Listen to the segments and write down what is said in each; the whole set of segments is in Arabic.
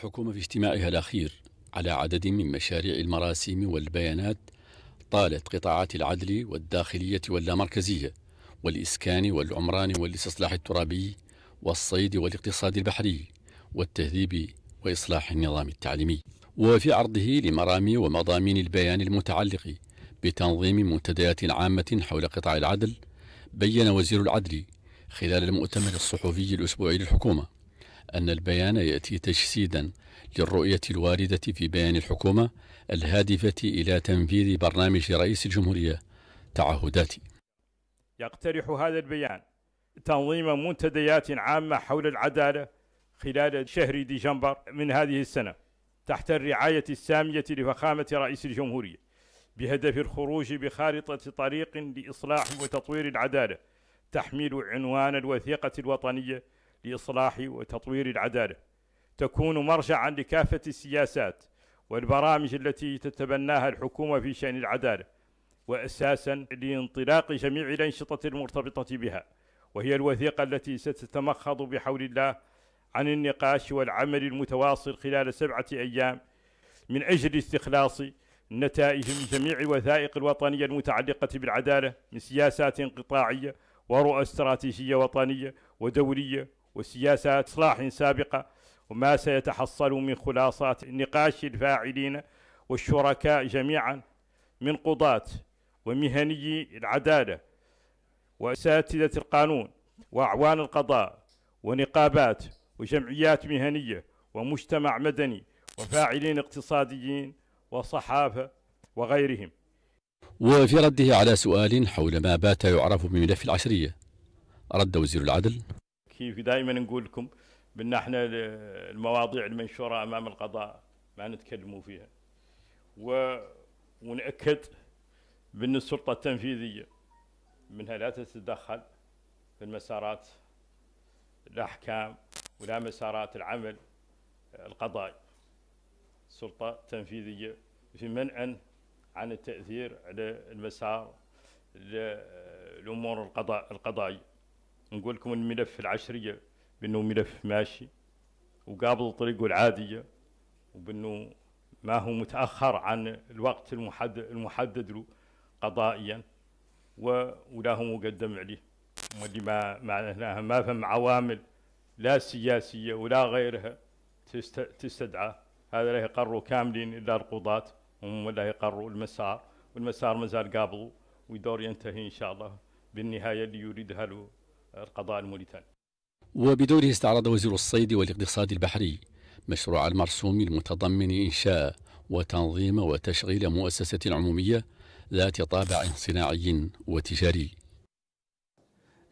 الحكومة في اجتماعها الأخير على عدد من مشاريع المراسيم والبيانات طالت قطاعات العدل والداخلية واللامركزية والإسكان والعمران والاستصلاح الترابي والصيد والاقتصاد البحري والتهذيب وإصلاح النظام التعليمي وفي عرضه لمرامي ومضامين البيان المتعلق بتنظيم منتديات عامة حول قطاع العدل بين وزير العدل خلال المؤتمر الصحفي الأسبوعي للحكومة أن البيان يأتي تجسيدا للرؤية الواردة في بيان الحكومة الهادفة إلى تنفيذ برنامج رئيس الجمهورية تعهداتي يقترح هذا البيان تنظيم منتديات عامة حول العدالة خلال شهر ديسمبر من هذه السنة تحت الرعاية السامية لفخامة رئيس الجمهورية بهدف الخروج بخارطة طريق لإصلاح وتطوير العدالة تحمل عنوان الوثيقة الوطنية لإصلاح وتطوير العدالة تكون مرجعا لكافة السياسات والبرامج التي تتبناها الحكومة في شأن العدالة وأساسا لانطلاق جميع الأنشطة المرتبطة بها وهي الوثيقة التي ستتمخض بحول الله عن النقاش والعمل المتواصل خلال سبعة أيام من أجل استخلاص نتائج من جميع الوثائق الوطنية المتعلقة بالعدالة من سياسات قطاعية ورؤى استراتيجية وطنية ودولية وسياسات إصلاح سابقة وما سيتحصل من خلاصات نقاش الفاعلين والشركاء جميعا من قضاة ومهنيي العدالة وأساتذة القانون وأعوان القضاء ونقابات وجمعيات مهنية ومجتمع مدني وفاعلين اقتصاديين وصحافة وغيرهم وفي رده على سؤال حول ما بات يعرف بملف العشرية رد وزير العدل كيف دائما نقول لكم بان احنا المواضيع المنشوره امام القضاء ما نتكلموا فيها و ونأكد بان السلطه التنفيذيه منها لا تتدخل في المسارات الاحكام ولا مسارات العمل القضائي السلطه التنفيذيه في منع عن التاثير على المسار الامور القضاء القضائيه نقول لكم الملف العشرية بأنه ملف ماشي وقابل طريقه العادية وبأنه ما هو متأخر عن الوقت المحدد, المحدد له قضائيا ولا هو مقدم عليه واللي ما معناها ما فهم عوامل لا سياسية ولا غيرها تستدعى هذا لا يقروا كاملين إلا القضاة هم لا يقروا المسار والمسار مازال قابل قابله ويدور ينتهي إن شاء الله بالنهاية اللي يريدها له القضاء الموريتاني وبدوره استعرض وزير الصيد والاقتصاد البحري مشروع المرسوم المتضمن إنشاء وتنظيم وتشغيل مؤسسة عمومية ذات طابع صناعي وتجاري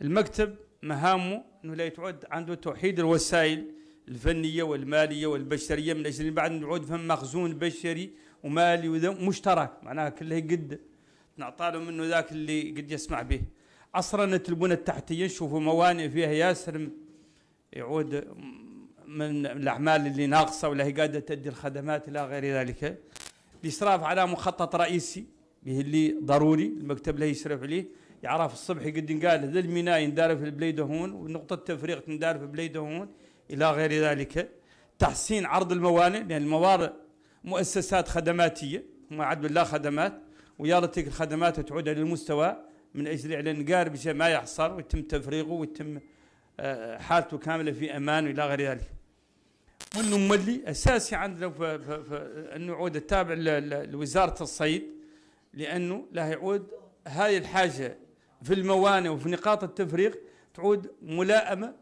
المكتب مهامه أنه لا يتعد عنده توحيد الوسائل الفنية والمالية والبشرية من أجل بعد نعود فهم مخزون بشري ومالي مشترك معناها كلها قد نعطى له منه ذاك اللي قد يسمع به عصرنة البنى التحتية نشوفوا موانئ فيها ياسر يعود من الأعمال اللي ناقصة ولا هي قادرة تؤدي الخدمات إلى غير ذلك الإسراف على مخطط رئيسي به اللي ضروري المكتب له يشرف عليه يعرف الصبح قد قال هذا الميناء يندار في البليده هون ونقطة تفريغ تندار في البليده هون إلى غير ذلك تحسين عرض الموانئ لأن الموارئ مؤسسات خدماتية ما عاد بالله خدمات ويا الخدمات تعود للمستوى من اجل اعلان قاربجه ما يحصر ويتم تفريغه ويتم آه، حالته كامله في امان والى غير ذلك. وانه مولي اساسي عندنا انه يعود التابع لوزاره الصيد لانه له يعود هاي الحاجه في الموانئ وفي نقاط التفريغ تعود ملائمه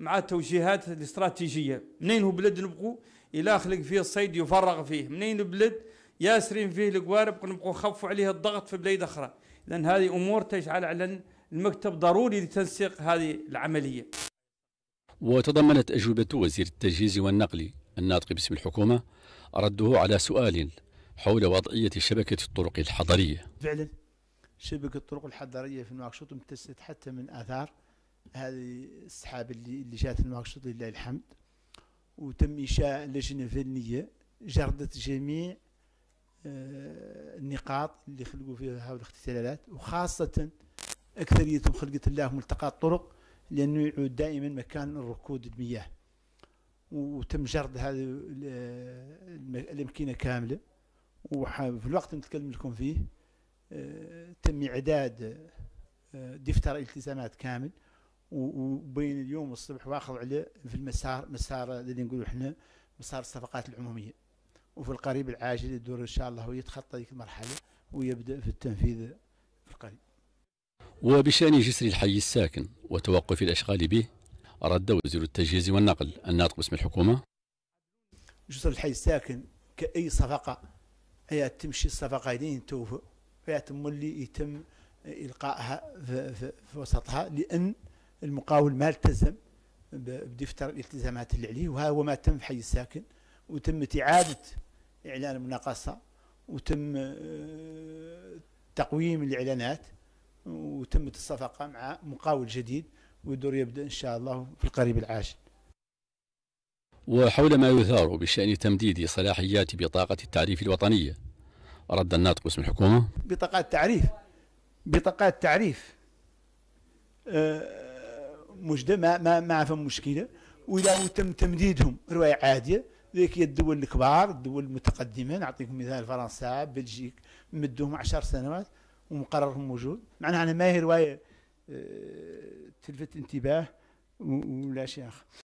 مع التوجيهات الاستراتيجيه، منين هو بلد نبقوا الى خلق فيه الصيد يفرغ فيه، منين بلد ياسرين فيه القوارب نبقوا خفوا عليه الضغط في بلاد اخرى. لأن هذه أمور تجعل على المكتب ضروري لتنسيق هذه العملية وتضمنت أجوبة وزير التجهيز والنقل الناطق باسم الحكومة رده على سؤال حول وضعية شبكة الطرق الحضرية فعلا شبكة الطرق الحضرية في نواكشوط امتست حتى من آثار هذه السحاب اللي اللي جات في نواكشوط لله الحمد وتم إنشاء لجنة فنية جردت جميع النقاط اللي خلقوا فيها هؤلاء الاختلالات وخاصة أكثريتهم خلقت الله ملتقى الطرق لأنه يعود دائما مكان الركود المياه وتم جرد هذه الأمكنة كاملة وفي الوقت اللي نتكلم لكم فيه آه، تم إعداد آه، دفتر التزامات كامل وبين اليوم والصبح واخذ عليه في المسار مسار اللي نقولوا احنا مسار الصفقات العموميه وفي القريب العاجل يدور إن شاء الله ويتخطى ذيك المرحلة ويبدأ في التنفيذ في القريب وبشأن جسر الحي الساكن وتوقف الأشغال به رد وزير التجهيز والنقل الناطق باسم الحكومة جسر الحي الساكن كأي صفقة هي تمشي الصفقة لين توفى فيتم اللي يتم إلقائها في, في, في وسطها لأن المقاول ما التزم بدفتر الالتزامات اللي عليه وهذا هو ما تم في حي الساكن وتمت إعادة إعلان مناقصة وتم آه، تقويم الإعلانات وتمت الصفقة مع مقاول جديد ويدور يبدأ إن شاء الله في القريب العاجل وحول ما يثار بشأن تمديد صلاحيات بطاقة التعريف الوطنية رد الناطق باسم الحكومة بطاقات تعريف بطاقات تعريف آه، مجدة ما ما ما فهم مشكلة وإذا تم تمديدهم رواية عادية ذيك هي الدول الكبار الدول المتقدمه نعطيكم مثال فرنسا بلجيك مدوهم عشر سنوات ومقررهم موجود معناها انا ماهي روايه آه، تلفت انتباه ولا شيء اخر